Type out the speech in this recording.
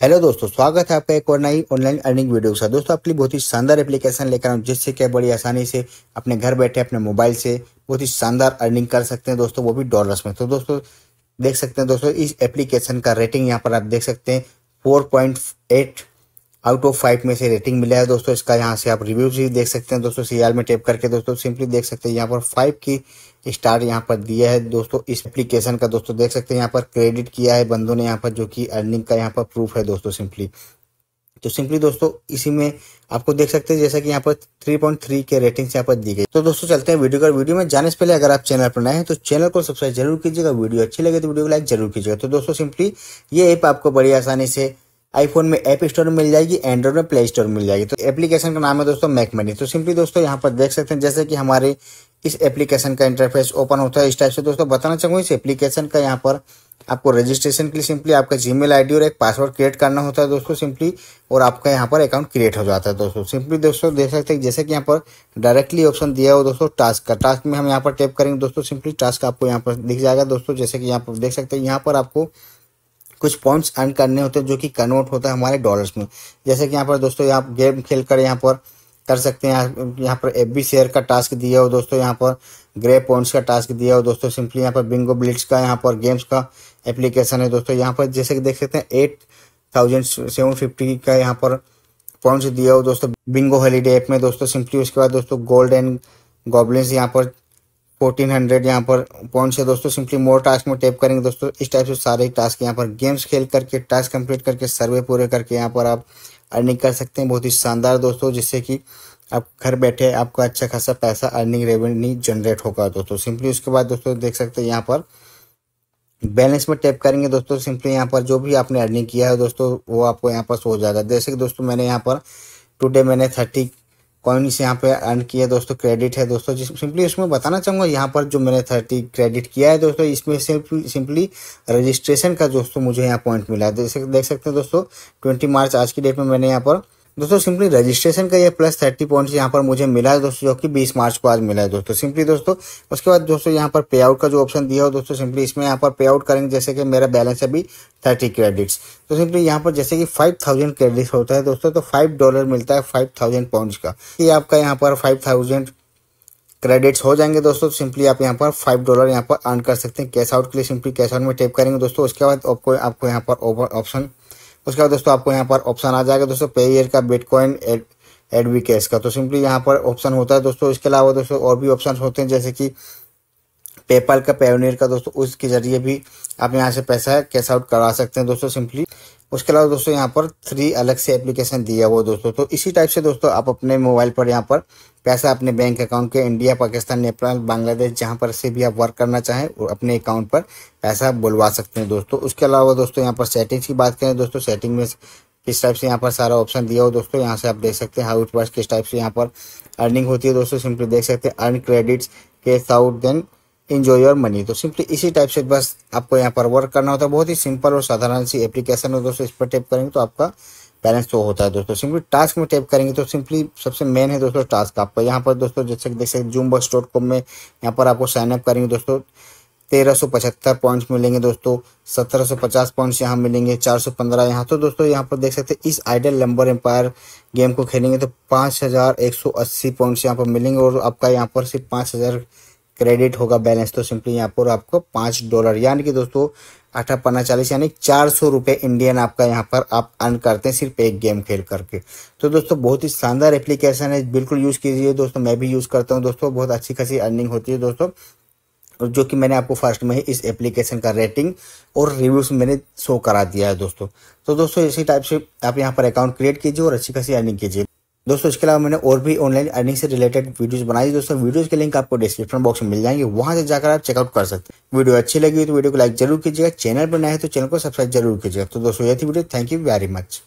hello दोस्तों स्वागत है आपका एक और नई ऑनलाइन अर्निंग वीडियो के साथ दोस्तों आपके लिए बहुत ही शानदार एप्लीकेशन लेकर आऊँ जिससे क्या बड़ी आसानी से अपने घर बैठे अपने मोबाइल से बहुत ही शानदार अर्निंग कर सकते हैं दोस्तों वो भी डॉलर्स में तो दोस्तों देख सकते हैं दोस्तों इस एप्लीकेशन का रेटिंग यहाँ पर आप देख सकते हैं four point eight out of five में से रेटिंग मिला है दोस्तों इसका यहाँ से आप रिव्यू भी देख सकते हैं दोस्तों सीआर में टेप करके दोस्तों सिंपली देख सकते हैं यहाँ पर फाइव की स्टार यहाँ पर दिया है दोस्तों इस एप्लीकेशन का दोस्तों देख सकते हैं यहाँ पर क्रेडिट किया है बंदों ने यहाँ पर जो कि अर्निंग का यहाँ पर प्रूफ है दोस्तों सिंपली तो सिंपली दोस्तों इसी में आपको देख सकते हैं जैसा कि यहाँ पर 3.3 के रेटिंग्स यहाँ पर दी गई तो दोस्तों चलते हैं वीडियो का वीडियो में जाने से पहले अगर आप चैनल पर नए हैं तो चैनल को सब्सक्राइब जरूर कीजिएगा वीडियो अच्छी लगे तो वीडियो को लाइक जरूर कीजिएगा तो दोस्तों सिंपली ये ऐप आपको बड़ी आसानी से आईफोन में एप स्टोर में मिल जाएगी एंड्रॉइड में प्ले स्टोर मिल जाएगी तो एप्लीकेशन का नाम है दोस्तों मैक मनी तो सिंपली दोस्तों यहाँ पर देख सकते हैं जैसे कि हमारे इस एप्लीकेशन का इंटरफेस ओपन होता है इस टाइप से दोस्तों बताना चाहूंगा इस एप्लीकेशन का यहाँ पर आपको रजिस्ट्रेशन के लिए सिंपली आपका जीमेल आईडी और एक पासवर्ड क्रिएट करना होता है दोस्तों सिंपली और आपका यहाँ पर अकाउंट क्रिएट हो जाता है दोस्तों सिंपली दोस्तों देख सकते हैं जैसे कि यहाँ पर डायरेक्टली ऑप्शन दिया हो दोस्तों टास्क का टास्क में हम यहाँ पर टैप करेंगे दोस्तों सिंपली टास्क आपको यहाँ पर दिख जाएगा दोस्तों जैसे कि यहाँ पर देख सकते हैं यहाँ पर आपको कुछ पॉइंट्स अर्न करने होते हैं जो कि कन्वर्ट होता है हमारे डॉलर्स में जैसे कि यहाँ पर दोस्तों आप गेम खेल कर यहाँ पर कर सकते हैं यहाँ पर एफ बी शेयर का टास्क दिया हो दोस्तों यहाँ पर ग्रे पॉइंट्स का टास्क दिया हो दोस्तों सिंपली यहाँ पर बिंगो ब्लिट्स का यहाँ पर गेम्स का एप्लीकेशन है दोस्तों यहाँ पर जैसे कि देख सकते हैं एट थाउजेंड सेवन फिफ्टी का यहाँ पर पॉइंट्स दिया हो दोस्तों बिंगो हॉलीडे ऐप में दोस्तों सिंपली उसके बाद दोस्तों गोल्ड एंड गॉबलिन यहाँ पर फोर्टीन हंड्रेड यहाँ पर पॉइंट है दोस्तों सिंपली मोर टास्क में टैप करेंगे दोस्तों इस टाइप से सारे टास्क यहाँ पर गेम्स खेल करके टास्क कंप्लीट करके सर्वे पूरे करके यहाँ पर आप अर्निंग कर सकते हैं बहुत ही शानदार दोस्तों जिससे कि आप घर बैठे आपका अच्छा खासा पैसा अर्निंग रेवेन्यू जनरेट होगा दोस्तों सिंपली उसके बाद दोस्तों देख सकते हैं यहाँ पर बैलेंस में टैप करेंगे दोस्तों सिंपली यहाँ पर जो भी आपने अर्निंग किया है दोस्तों वो आपको यहाँ पर सो जाएगा जैसे कि दोस्तों मैंने यहाँ पर टुडे मैंने थर्टी कॉइन से यहाँ पे अर्न किया दोस्तों क्रेडिट है दोस्तों सिंपली उसमें बताना चाहूंगा यहाँ पर जो मैंने थर्टी क्रेडिट किया है दोस्तों इसमें सिंपली रजिस्ट्रेशन का दोस्तों मुझे यहाँ पॉइंट मिला है देख सकते हैं दोस्तों ट्वेंटी मार्च आज की डेट में मैंने यहाँ पर दोस्तों सिंपली रजिस्ट्रेशन का ये प्लस थर्टी पॉइंट्स यहाँ पर मुझे मिला है दोस्तों जो कि बीस मार्च को आज मिला है दोस्तों सिंपली दोस्तों उसके बाद दोस्तों यहाँ पर पे आउट का जो ऑप्शन दिया हो दोस्तों सिंपली इसमें यहाँ पर पे आउट करेंगे जैसे कि मेरा बैलेंस अभी थर्टी क्रेडिट्स तो सिंपली यहाँ पर जैसे कि फाइव थाउजेंड क्रेडिट्स होता है दोस्तों तो फाइव डॉलर मिलता है फाइव थाउजेंड पाउंड्स का ये आपका यहाँ पर फाइव थाउजेंड क्रेडिट्स हो जाएंगे दोस्तों सिंपली आप यहाँ पर फाइव डॉलर यहाँ पर अर्न कर सकते हैं कैश आउट के लिए सिंपली कैश आउट में टेप करेंगे दोस्तों उसके बाद आपको आपको यहाँ पर ऑप्शन उसके बाद दोस्तों आपको यहाँ पर ऑप्शन आ जाएगा दोस्तों पे ईयर का बिटकॉइन कैश का तो सिंपली यहाँ पर ऑप्शन होता है दोस्तों इसके अलावा दोस्तों और भी ऑप्शन होते हैं जैसे कि पेपाल का पेवनियर का दोस्तों उसके जरिए भी आप यहाँ से पैसा कैश आउट करवा सकते हैं दोस्तों सिंपली उसके अलावा दोस्तों यहाँ पर थ्री अलग से एप्लीकेशन दिया हुआ दोस्तों तो इसी टाइप से दोस्तों आप अपने मोबाइल पर यहाँ पर पैसा अपने बैंक अकाउंट के इंडिया पाकिस्तान नेपाल बांग्लादेश जहाँ पर से भी आप वर्क करना चाहें और अपने अकाउंट पर पैसा बुलवा सकते हैं दोस्तों उसके अलावा दोस्तों यहाँ पर सेटिंग्स की बात करें दोस्तों सेटिंग में किस टाइप से यहाँ पर सारा ऑप्शन दिया हो दोस्तों यहाँ से आप देख सकते हैं हाउस वर्ष किस टाइप से यहाँ पर अर्निंग होती है दोस्तों सिंपली देख सकते हैं अर्न क्रेडिट्स के साउट देन इन्जॉय योर मनी तो सिंपली इसी टाइप से बस आपको यहाँ पर वर्क करना होता है बहुत ही सिंपल और साधारण सी एप्लीकेशन है दोस्तों इस पर टैप करेंगे तो आपका बैलेंस तो होता है दोस्तों सिंपली टास्क में टैप करेंगे तो सिंपली सबसे मेन है दोस्तों टास्क आपको यहाँ पर दोस्तों जैसे देख सकते जूम बस डॉट कॉम में यहाँ पर आपको साइनअप करेंगे दोस्तों तेरह सौ पचहत्तर पॉइंट्स मिलेंगे दोस्तों सत्रह सौ पचास पॉइंट्स यहाँ मिलेंगे चार सौ पंद्रह यहाँ तो दोस्तों यहाँ पर देख सकते इस आइडल लंबर एम्पायर गेम को खेलेंगे तो पाँच हजार एक सौ अस्सी पॉइंट्स यहाँ पर मिलेंगे और आपका यहाँ पर सिर्फ पाँच हजार क्रेडिट होगा बैलेंस तो सिंपली यहाँ पर आपको पांच डॉलर यानी कि दोस्तों अठा पन्ना चालीस यानी चार सौ रुपये इंडियन आपका यहाँ पर आप अर्न करते हैं सिर्फ एक गेम खेल करके तो दोस्तों बहुत ही शानदार एप्लीकेशन है बिल्कुल यूज़ कीजिए दोस्तों मैं भी यूज़ करता हूँ दोस्तों बहुत अच्छी खासी अर्निंग होती है दोस्तों जो कि मैंने आपको फर्स्ट में ही इस एप्लीकेशन का रेटिंग और रिव्यूज मैंने शो करा दिया है दोस्तों तो दोस्तों इसी टाइप से आप यहाँ पर अकाउंट क्रिएट कीजिए और अच्छी खासी अर्निंग कीजिए दोस्तों इसके अलावा मैंने और भी ऑनलाइन अर्निंग से रिलेटेड वीडियोस बनाई दोस्तों वीडियोस के लिंक आपको डिस्क्रिप्शन बॉक्स में मिल जाएंगे वहां से जाकर आप चेकआउट कर सकते हैं वीडियो अच्छी लगी हो तो वीडियो को लाइक जरूर कीजिएगा चैनल पर नए तो चैनल को सब्सक्राइब जरूर कीजिएगा तो दोस्तों ये थी video thank you very much